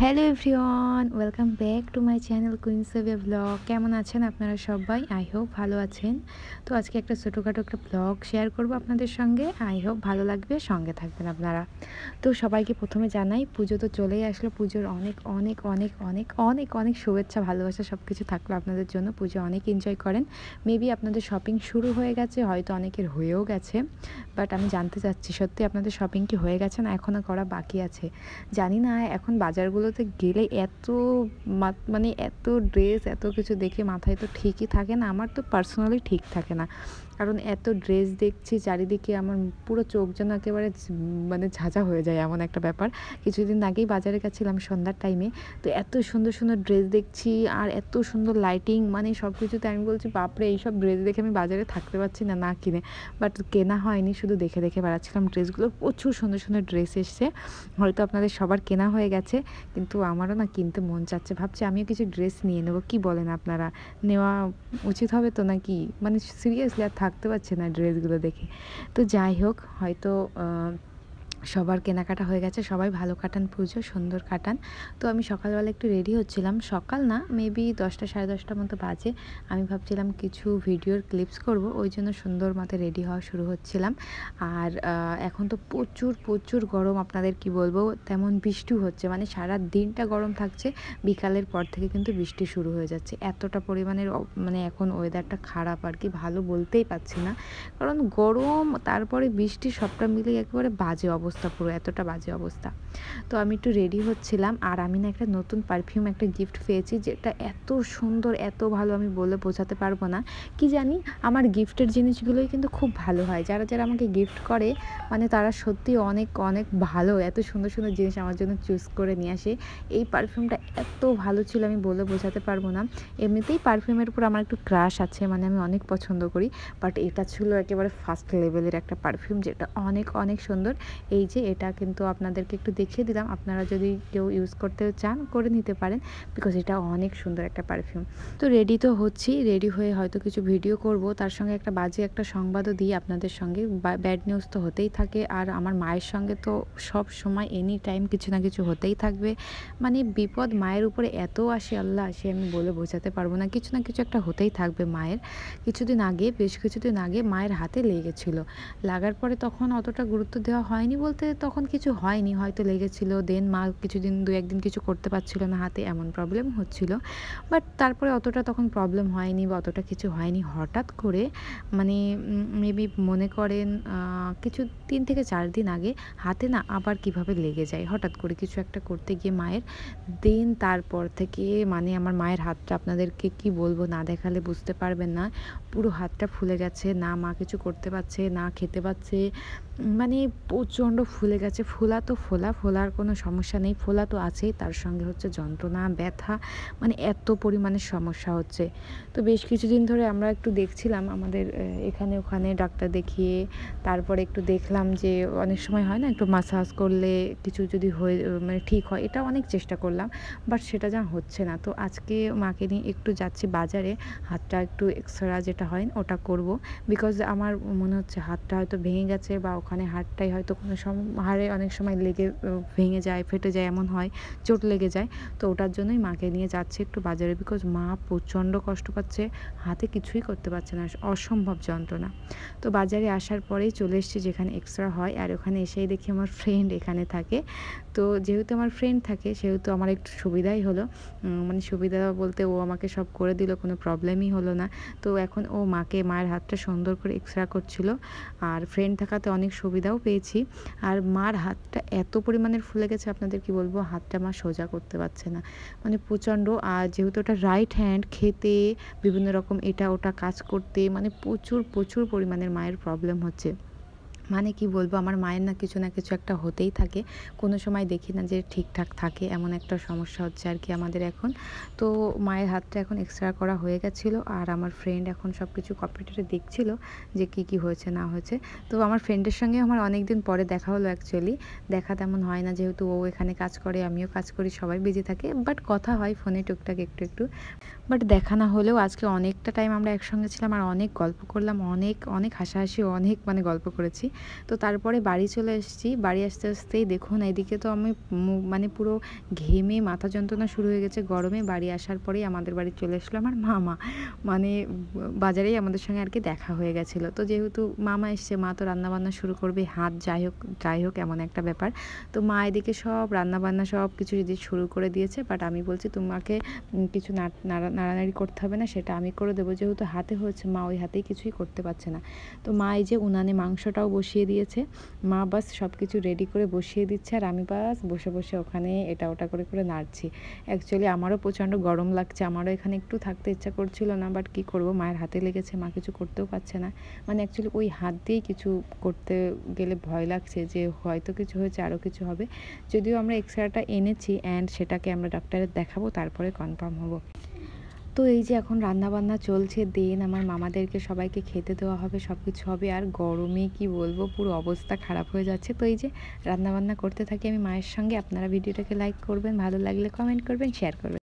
hello everyone welcome back to my channel কুইনসেভিয়া blog কেমন আছেন আপনারা সবাই আই হোপ ভালো আছেন তো আজকে একটা ছোটোখাটো একটা ব্লগ শেয়ার করব আপনাদের সঙ্গে আই হোপ ভালো লাগবে সঙ্গে থাকবেন আপনারা তো সবাইকে প্রথমে জানাই পুজো তো চলেই আসলো পুজোর অনেক অনেক অনেক অনেক অনেক অনেক শুভেচ্ছা ভালোবাসা সব কিছু থাকলো আপনাদের জন্য পুজো অনেক এনজয় করেন মেবি আপনাদের শপিং শুরু হয়ে গেছে হয়তো অনেকের হয়েও গেছে বাট আমি জানতে চাচ্ছি সত্যি আপনাদের শপিং কি হয়ে গেছে না এখনও করা বাকি আছে জানি না এখন বাজারগুলো ওগুলোতে গেলে এত মানে এত ড্রেস এত কিছু দেখে মাথায় তো ঠিকই থাকে না আমার তো পার্সোনালি ঠিক থাকে না কারণ এত ড্রেস দেখছি চারিদিকে আমার পুরো চোখ যেন একেবারে মানে ঝাঁঝা হয়ে যায় এমন একটা ব্যাপার কিছুদিন আগেই বাজারে গেছিলাম সন্ধ্যার টাইমে তো এত সুন্দর সুন্দর ড্রেস দেখছি আর এত সুন্দর লাইটিং মানে সব কিছুতে আমি বলছি বাপরে এইসব ড্রেস দেখে আমি বাজারে থাকতে পারছি না না কিনে বাট কেনা হয়নি শুধু দেখে দেখে বেড়াচ্ছিলাম ড্রেসগুলো প্রচুর সুন্দর সুন্দর ড্রেস এসছে হয়তো আপনাদের সবার কেনা হয়ে গেছে কিন্তু আমারও না কিনতে মন চাচ্ছে ভাবছি আমিও কিছু ড্রেস নিয়ে নেবো কি বলেন আপনারা নেওয়া উচিত হবে তো নাকি মানে সিরিয়াসলি আর থাক থাকতে পারছে না ড্রেসগুলো দেখে তো যাই হোক হয়তো সবার কেনাকাটা হয়ে গেছে সবাই ভালো কাটান পুজো সুন্দর কাটান তো আমি সকালবেলা একটু রেডি হচ্ছিলাম সকাল না মেবি দশটা সাড়ে দশটার মতো বাজে আমি ভাবছিলাম কিছু ভিডিওর ক্লিপস করব ওই জন্য সুন্দর মতো রেডি হওয়া শুরু হচ্ছিলাম আর এখন তো প্রচুর প্রচুর গরম আপনাদের কি বলবো তেমন বৃষ্টি হচ্ছে মানে সারা দিনটা গরম থাকছে বিকালের পর থেকে কিন্তু বৃষ্টি শুরু হয়ে যাচ্ছে এতটা পরিমাণের মানে এখন ওয়েদারটা খারাপ আর কি ভালো বলতেই পাচ্ছি না কারণ গরম তারপরে বৃষ্টি সবটা মিলে একেবারে বাজে অবস্থা অবস্থা পুরো এতটা বাজে অবস্থা তো আমি একটু রেডি হচ্ছিলাম আর আমি না একটা নতুন পারফিউম একটা গিফট পেয়েছি যেটা এত সুন্দর এত ভালো আমি বলে বোঝাতে পারবো না কি জানি আমার গিফটের জিনিসগুলোই কিন্তু খুব ভালো হয় যারা যারা আমাকে গিফট করে মানে তারা সত্যি অনেক অনেক ভালো এত সুন্দর সুন্দর জিনিস আমার জন্য চুজ করে নিয়ে আসে এই পারফিউমটা এত ভালো ছিল আমি বলে বোঝাতে পারবো না এমনিতেই পারফিউমের উপর আমার একটু ক্রাশ আছে মানে আমি অনেক পছন্দ করি বাট এটা ছিল একেবারে ফার্স্ট লেভেলের একটা পারফিউম যেটা অনেক অনেক সুন্দর এই এই যে এটা কিন্তু আপনাদেরকে একটু দেখিয়ে দিলাম আপনারা যদি কেউ ইউজ করতে চান করে নিতে পারেন বিকজ এটা অনেক সুন্দর একটা পারফিউম তো রেডি তো হচ্ছি রেডি হয়ে হয়তো কিছু ভিডিও করব তার সঙ্গে একটা বাজে একটা সংবাদও দিই আপনাদের সঙ্গে ব্যাড নিউজ তো হতেই থাকে আর আমার মায়ের সঙ্গে তো সব সময় এনি টাইম কিছু না কিছু হতেই থাকবে মানে বিপদ মায়ের উপরে এত আসে আল্লাহ আসে আমি বলে বোঝাতে পারবো না কিছু না কিছু একটা হতেই থাকবে মায়ের কিছুদিন আগে বেশ কিছুদিন আগে মায়ের হাতে লেগেছিল লাগার পরে তখন অতটা গুরুত্ব দেওয়া হয়নি বল বলতে তখন কিছু হয়নি হয়তো লেগেছিল দেন মা কিছুদিন দু একদিন কিছু করতে পারছিল না হাতে এমন প্রবলেম হচ্ছিল বাট তারপরে অতটা তখন প্রবলেম হয়নি বা অতটা কিছু হয়নি হঠাৎ করে মানে মেবি মনে করেন কিছু তিন থেকে চার দিন আগে হাতে না আবার কিভাবে লেগে যায় হঠাৎ করে কিছু একটা করতে গিয়ে মায়ের দেন তারপর থেকে মানে আমার মায়ের হাতটা আপনাদেরকে কি বলবো না দেখালে বুঝতে পারবেন না পুরো হাতটা ফুলে গেছে না মা কিছু করতে পারছে না খেতে পারছে মানে প্রচণ্ড ফুলে গেছে ফোলা তো ফোলা ফোলার কোনো সমস্যা নেই ফোলা তো আছেই তার সঙ্গে হচ্ছে যন্ত্রণা ব্যথা মানে এত পরিমাণে সমস্যা হচ্ছে তো বেশ কিছুদিন ধরে আমরা একটু দেখছিলাম আমাদের এখানে ওখানে ডাক্তার দেখিয়ে তারপরে একটু দেখলাম যে অনেক সময় হয় না একটু মাসাজ করলে কিছু যদি হয়ে মানে ঠিক হয় এটা অনেক চেষ্টা করলাম বাট সেটা যা হচ্ছে না তো আজকে মাকে নিয়ে একটু যাচ্ছি বাজারে হাতটা একটু এক্সরা যেটা হয় ওটা করব বিকজ আমার মনে হচ্ছে হাতটা হয়তো ভেঙে গেছে বা ওখানে হাতটাই হয়তো কোনো হাড়ে অনেক সময় লেগে ভেঙে যায় ফেটে যায় এমন হয় চোট লেগে যায় তো ওটার জন্যই মাকে নিয়ে যাচ্ছে একটু বাজারে বিকজ মা প্রচণ্ড কষ্ট পাচ্ছে হাতে কিছুই করতে পারছে না অসম্ভব যন্ত্রণা তো বাজারে আসার পরেই চলে এসেছি যেখানে এক্সরা হয় আর ওখানে এসেই দেখি আমার ফ্রেন্ড এখানে থাকে তো যেহেতু আমার ফ্রেন্ড থাকে সেহেতু আমার একটু সুবিধাই হলো মানে সুবিধা বলতে ও আমাকে সব করে দিল কোনো প্রবলেমই হলো না তো এখন ও মাকে মায়ের হাতটা সুন্দর করে এক্সরা করছিল আর ফ্রেন্ড থাকাতে অনেক সুবিধাও পেয়েছি আর মার হাতটা এত পরিমাণের ফুলে গেছে আপনাদের কি বলবো হাতটা মা সোজা করতে পারছে না মানে প্রচণ্ড আর যেহেতু ওটা রাইট হ্যান্ড খেতে বিভিন্ন রকম এটা ওটা কাজ করতে মানে প্রচুর প্রচুর পরিমাণের মায়ের প্রবলেম হচ্ছে মানে কি বলবো আমার মায়ের না কিছু না কিছু একটা হতেই থাকে কোনো সময় দেখি না যে ঠিকঠাক থাকে এমন একটা সমস্যা হচ্ছে আর কি আমাদের এখন তো মায়ের হাতটা এখন এক্সট্রা করা হয়ে গেছিলো আর আমার ফ্রেন্ড এখন সব কিছু কম্পিউটারে দেখছিল যে কি কি হয়েছে না হয়েছে তো আমার ফ্রেন্ডের সঙ্গে আমার অনেক দিন পরে দেখা হলো অ্যাকচুয়ালি দেখা তেমন হয় না যেহেতু ও এখানে কাজ করে আমিও কাজ করি সবাই বিজি থাকে বাট কথা হয় ফোনে টুকটাক একটু একটু বাট দেখা না হলেও আজকে অনেকটা টাইম আমরা একসঙ্গে ছিলাম আর অনেক গল্প করলাম অনেক অনেক হাসাহাসি অনেক মানে গল্প করেছি তো তারপরে বাড়ি চলে এসেছি বাড়ি আসতে আসতেই দেখুন এদিকে তো আমি মানে পুরো ঘেমে মাথা যন্ত্রণা শুরু হয়ে গেছে গরমে বাড়ি আসার পরেই আমাদের বাড়ি চলে এসলো আমার মামা মানে বাজারেই আমাদের সঙ্গে আর কি দেখা হয়ে গেছিলো তো যেহেতু মামা এসছে মা তো রান্নাবান্না শুরু করবে হাত যাই হোক যাই হোক এমন একটা ব্যাপার তো মা এদিকে সব রান্নাবান্না সব কিছু যদি শুরু করে দিয়েছে বাট আমি বলছি তোমাকে কিছু না নাড়ানাড়ি করতে হবে না সেটা আমি করে দেবো যেহেতু হাতে হয়েছে মা ওই হাতেই কিছুই করতে পারছে না তো মা এই যে উনানে মাংসটাও বসিয়ে দিয়েছে মা বাস সব কিছু রেডি করে বসিয়ে দিচ্ছে আর আমি বাস বসে বসে ওখানে এটা ওটা করে করে নাড়ছি অ্যাকচুয়ালি আমারও প্রচণ্ড গরম লাগছে আমারও এখানে একটু থাকতে ইচ্ছা করছিল না বাট কি করব মায়ের হাতে লেগেছে মা কিছু করতেও পারছে না মানে অ্যাকচুয়ালি ওই হাত দিয়েই কিছু করতে গেলে ভয় লাগছে যে হয়তো কিছু হয়েছে আরও কিছু হবে যদিও আমরা এক্সরেটা এনেছি অ্যান্ড সেটাকে আমরা ডাক্তারের দেখাবো তারপরে কনফার্ম হবো তো এই যে এখন রান্নাবান্না চলছে দেন আমার মামাদেরকে সবাইকে খেতে দেওয়া হবে সব কিছু হবে আর গরমে কি বলবো পুরো অবস্থা খারাপ হয়ে যাচ্ছে তো এই যে রান্নাবান্না করতে থাকি আমি মায়ের সঙ্গে আপনারা ভিডিওটাকে লাইক করবেন ভালো লাগলে কমেন্ট করবেন শেয়ার করবেন